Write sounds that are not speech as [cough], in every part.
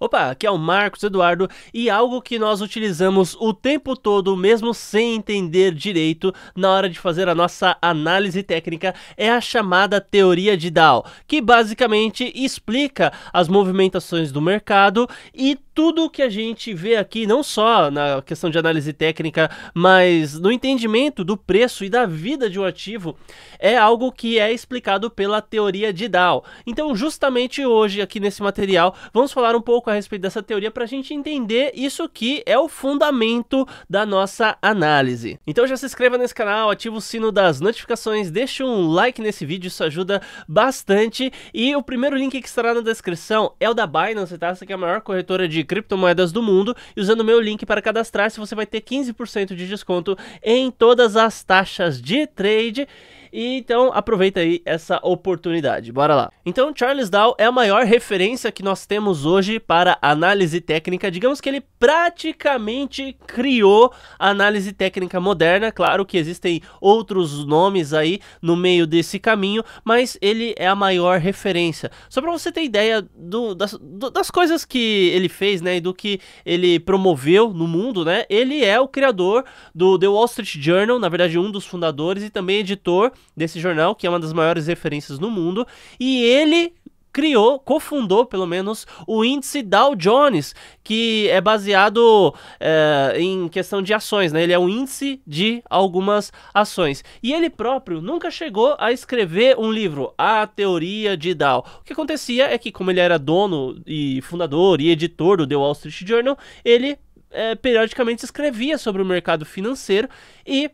Opa, aqui é o Marcos Eduardo e algo que nós utilizamos o tempo todo, mesmo sem entender direito, na hora de fazer a nossa análise técnica é a chamada teoria de Dow, que basicamente explica as movimentações do mercado e tudo que a gente vê aqui, não só na questão de análise técnica, mas no entendimento do preço e da vida de um ativo, é algo que é explicado pela teoria de Dow. Então, justamente hoje, aqui nesse material, vamos falar um pouco a respeito dessa teoria para a gente entender isso que é o fundamento da nossa análise. Então, já se inscreva nesse canal, ativa o sino das notificações, deixe um like nesse vídeo, isso ajuda bastante. E o primeiro link que estará na descrição é o da Binance, tá? Essa aqui é a maior corretora de criptomoedas do mundo e usando meu link para cadastrar-se você vai ter 15% de desconto em todas as taxas de trade. E então aproveita aí essa oportunidade. Bora lá. Então Charles Dow é a maior referência que nós temos hoje para análise técnica. Digamos que ele praticamente criou a análise técnica moderna. Claro que existem outros nomes aí no meio desse caminho, mas ele é a maior referência. Só para você ter ideia do, das, do, das coisas que ele fez, né, e do que ele promoveu no mundo, né? Ele é o criador do The Wall Street Journal, na verdade um dos fundadores e também editor desse jornal, que é uma das maiores referências no mundo, e ele criou, cofundou pelo menos, o índice Dow Jones, que é baseado é, em questão de ações, né? Ele é um índice de algumas ações. E ele próprio nunca chegou a escrever um livro, A Teoria de Dow. O que acontecia é que, como ele era dono e fundador e editor do The Wall Street Journal, ele é, periodicamente escrevia sobre o mercado financeiro e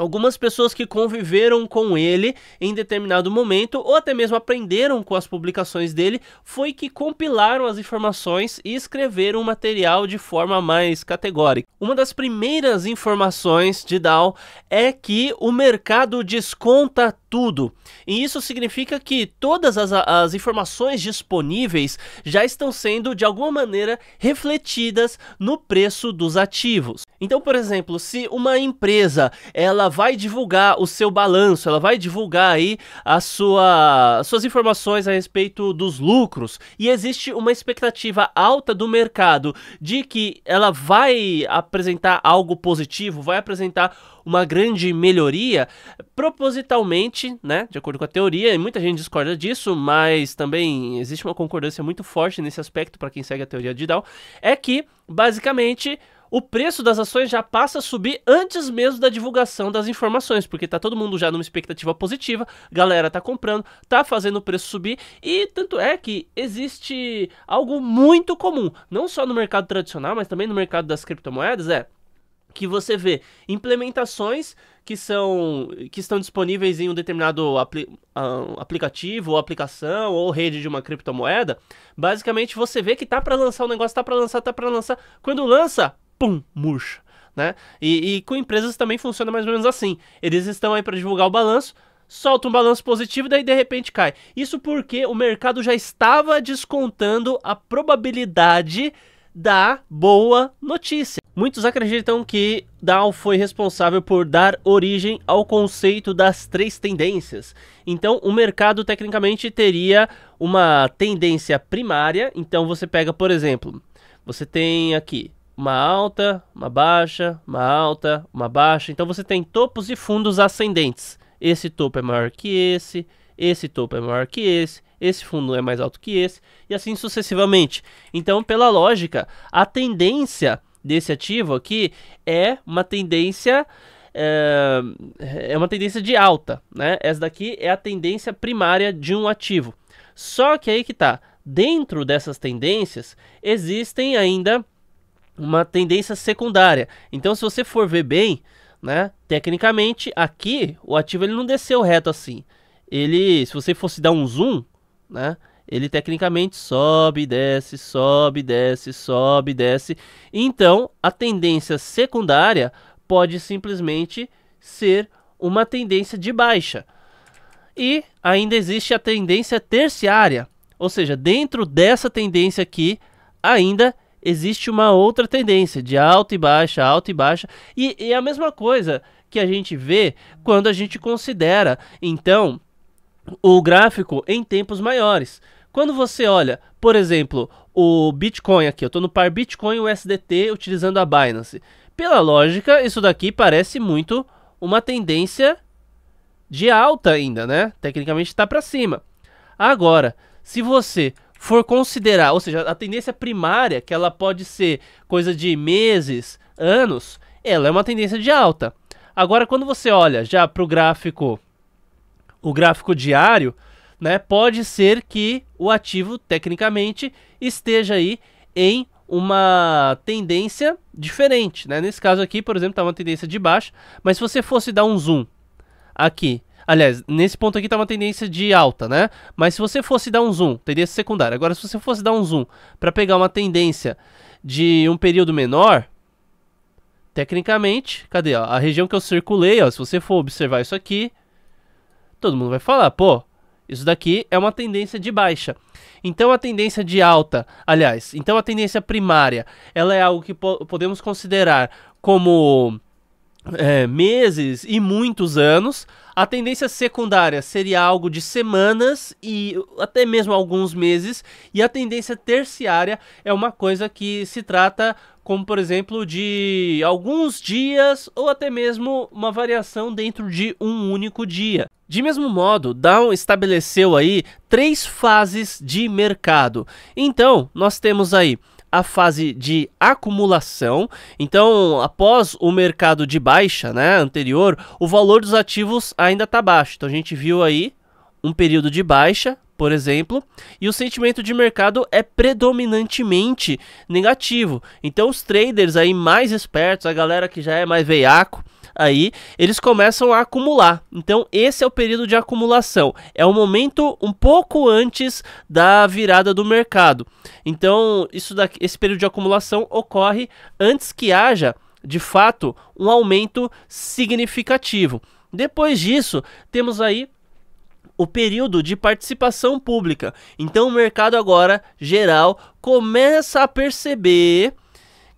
algumas pessoas que conviveram com ele em determinado momento ou até mesmo aprenderam com as publicações dele foi que compilaram as informações e escreveram o material de forma mais categórica. Uma das primeiras informações de Dow é que o mercado desconta tudo. E isso significa que todas as, as, informações disponíveis já estão sendo, de alguma maneira, refletidas no preço dos ativos. Então, por exemplo, se uma empresa ela vai divulgar o seu balanço, ela vai divulgar aí a sua, as suas informações a respeito dos lucros, e existe uma expectativa alta do mercado de que ela vai apresentar algo positivo, vai apresentar uma grande melhoria, propositalmente, né, de acordo com a teoria, e muita gente discorda disso, mas também existe uma concordância muito forte nesse aspecto para quem segue a teoria de Dow, é que basicamente o preço das ações já passa a subir antes mesmo da divulgação das informações, porque está todo mundo já numa expectativa positiva, galera está comprando, está fazendo o preço subir, e tanto é que existe algo muito comum, não só no mercado tradicional, mas também no mercado das criptomoedas, é que você vê implementações que são que estão disponíveis em um determinado apli ah, aplicativo ou aplicação ou rede de uma criptomoeda, basicamente você vê que tá para lançar o negócio, tá para lançar, tá para lançar, quando lança, pum, murcha, né? E, e com empresas também funciona mais ou menos assim. Eles estão aí para divulgar o balanço, solta um balanço positivo, daí de repente cai. Isso porque o mercado já estava descontando a probabilidade da boa notícia. Muitos acreditam que Dow foi responsável por dar origem ao conceito das três tendências. Então, o mercado tecnicamente teria uma tendência primária. Então, você pega, por exemplo, você tem aqui uma alta, uma baixa, uma alta, uma baixa. Então, você tem topos e fundos ascendentes. Esse topo é maior que esse, esse topo é maior que esse, esse fundo é mais alto que esse, e assim sucessivamente. Então, pela lógica, a tendência desse ativo aqui é uma tendência eh, é, uma tendência de alta, né? Essa daqui é a tendência primária de um ativo. Só que aí que tá, dentro dessas tendências existem ainda uma tendência secundária. Então, se você for ver bem, né? Tecnicamente, aqui o ativo ele não desceu reto assim. Ele, se você fosse dar um zoom, né? Ele tecnicamente sobe, desce, sobe, desce, sobe, desce. Então, a tendência secundária pode simplesmente ser uma tendência de baixa. E ainda existe a tendência terciária, ou seja, dentro dessa tendência aqui, ainda existe uma outra tendência de alta e baixa, alta e baixa. E é a mesma coisa que a gente vê quando a gente considera, então, o gráfico em tempos maiores. Quando você olha, por exemplo, o Bitcoin aqui, eu estou no par Bitcoin USDT utilizando a Binance. Pela lógica, isso daqui parece muito uma tendência de alta ainda, né? Tecnicamente está para cima. Agora, se você for considerar, ou seja, a tendência primária, que ela pode ser coisa de meses, anos, ela é uma tendência de alta. Agora, quando você olha já para o gráfico o gráfico diário, né, pode ser que o ativo, tecnicamente, esteja aí em uma tendência diferente. Né? Nesse caso aqui, por exemplo, está uma tendência de baixo, mas se você fosse dar um zoom aqui, aliás, nesse ponto aqui está uma tendência de alta, né? Mas se você fosse dar um zoom, tendência secundária, agora se você fosse dar um zoom para pegar uma tendência de um período menor, tecnicamente, cadê? Ó, a região que eu circulei, ó, se você for observar isso aqui, todo mundo vai falar, pô, isso daqui é uma tendência de baixa. Então a tendência de alta, aliás, então a tendência primária, ela é algo que po podemos considerar como é, meses e muitos anos. A tendência secundária seria algo de semanas e até mesmo alguns meses. E a tendência terciária é uma coisa que se trata, como por exemplo, de alguns dias ou até mesmo uma variação dentro de um único dia. De mesmo modo, Down estabeleceu aí três fases de mercado. Então, nós temos aí a fase de acumulação. Então, após o mercado de baixa, né, anterior, o valor dos ativos ainda está baixo. Então a gente viu aí um período de baixa, por exemplo, e o sentimento de mercado é predominantemente negativo. Então os traders aí mais espertos, a galera que já é mais veiaco, aí, eles começam a acumular. Então, esse é o período de acumulação. É o momento um pouco antes da virada do mercado. Então, isso daqui, esse período de acumulação ocorre antes que haja, de fato, um aumento significativo. Depois disso, temos aí o período de participação pública. Então, o mercado agora geral começa a perceber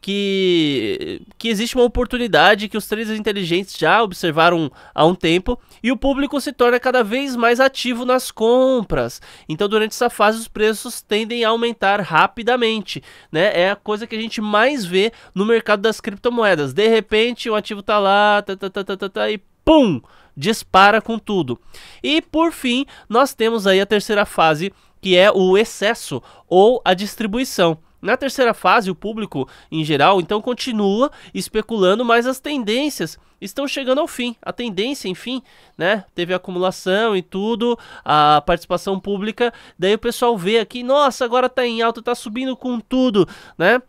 que, que existe uma oportunidade que os traders inteligentes já observaram há um tempo e o público se torna cada vez mais ativo nas compras. Então, durante essa fase, os preços tendem a aumentar rapidamente. Né? É a coisa que a gente mais vê no mercado das criptomoedas. De repente, o ativo está lá, tá, tá, tá, tá, tá, tá, e pum! Dispara com tudo. E por fim, nós temos aí a terceira fase que é o excesso ou a distribuição. Na terceira fase, o público em geral então continua especulando, mas as tendências estão chegando ao fim. A tendência, enfim, né? Teve acumulação e tudo, a participação pública. Daí o pessoal vê aqui, nossa, agora tá em alta, tá subindo com tudo, né?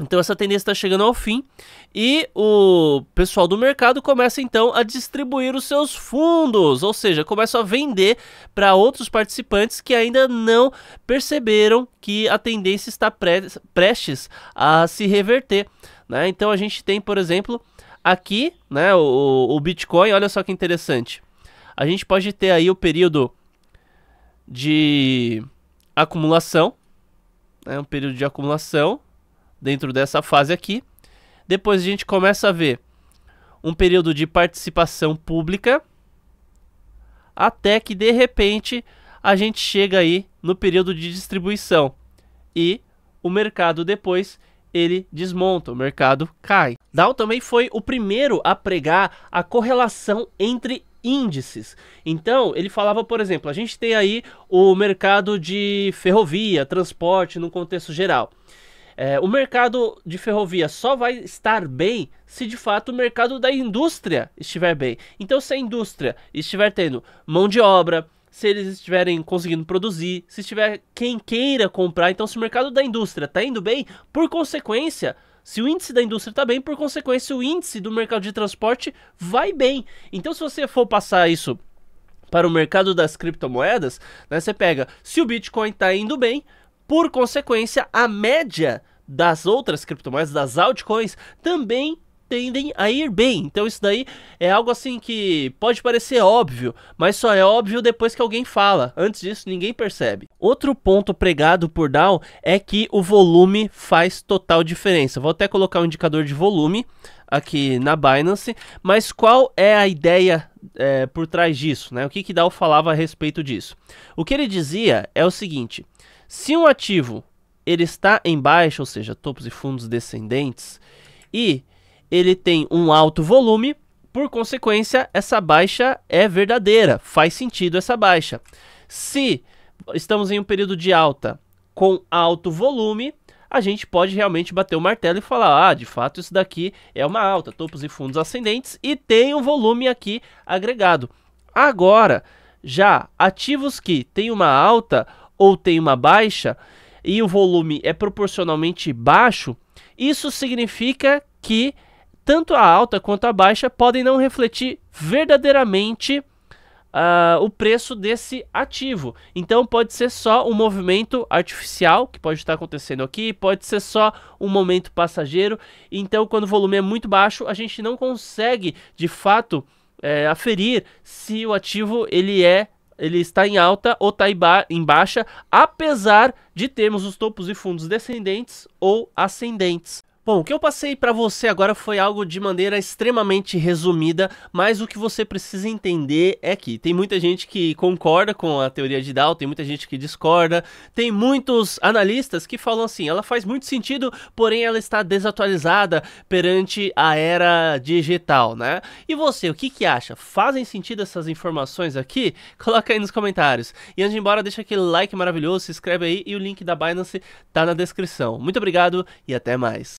Então essa tendência está chegando ao fim e o pessoal do mercado começa então a distribuir os seus fundos, ou seja, começa a vender para outros participantes que ainda não perceberam que a tendência está pre prestes a se reverter. Né? Então a gente tem, por exemplo, aqui né, o, o Bitcoin, olha só que interessante. A gente pode ter aí o período de acumulação, né, um período de acumulação dentro dessa fase aqui. Depois a gente começa a ver um período de participação pública, até que de repente a gente chega aí no período de distribuição e o mercado depois ele desmonta, o mercado cai. Dow também foi o primeiro a pregar a correlação entre índices. Então, ele falava, por exemplo, a gente tem aí o mercado de ferrovia, transporte no contexto geral. É, o mercado de ferrovia só vai estar bem se de fato o mercado da indústria estiver bem. Então, se a indústria estiver tendo mão de obra, se eles estiverem conseguindo produzir, se tiver quem queira comprar, então se o mercado da indústria está indo bem, por consequência, se o índice da indústria está bem, por consequência, o índice do mercado de transporte vai bem. Então, se você for passar isso para o mercado das criptomoedas, né, você pega, se o Bitcoin está indo bem, por consequência, a média das outras criptomoedas, das altcoins, também tendem a ir bem. Então isso daí é algo assim que pode parecer óbvio, mas só é óbvio depois que alguém fala. Antes disso, ninguém percebe. Outro ponto pregado por Dow é que o volume faz total diferença. Vou até colocar um indicador de volume aqui na Binance, mas qual é a ideia é, por trás disso? Né? O que que Dow falava a respeito disso? O que ele dizia é o seguinte... Se um ativo ele está em baixa, ou seja, topos e fundos descendentes, e ele tem um alto volume, por consequência, essa baixa é verdadeira, faz sentido essa baixa. Se estamos em um período de alta com alto volume, a gente pode realmente bater o martelo e falar: ah, de fato, isso daqui é uma alta, topos e fundos ascendentes e tem um volume aqui agregado. Agora, já ativos que têm uma alta ou tem uma baixa e o volume é proporcionalmente baixo, isso significa que tanto a alta quanto a baixa podem não refletir verdadeiramente uh, o preço desse ativo. Então pode ser só um movimento artificial que pode estar acontecendo aqui, pode ser só um momento passageiro. Então, quando o volume é muito baixo, a gente não consegue de fato é, aferir se o ativo ele é ele está em alta ou está em baixa, apesar de termos os topos e fundos descendentes ou ascendentes. Bom, o que eu passei para você agora foi algo de maneira extremamente resumida, mas o que você precisa entender é que tem muita gente que concorda com a teoria de Dow, tem muita gente que discorda, tem muitos analistas que falam assim, ela faz muito sentido, porém ela está desatualizada perante a era digital, né? E você, o que que acha? Fazem sentido essas informações aqui? [laughs] Coloca aí nos comentários. E antes de ir embora, deixa aquele like maravilhoso, se inscreve aí e o link da Binance tá na descrição. Muito obrigado e até mais.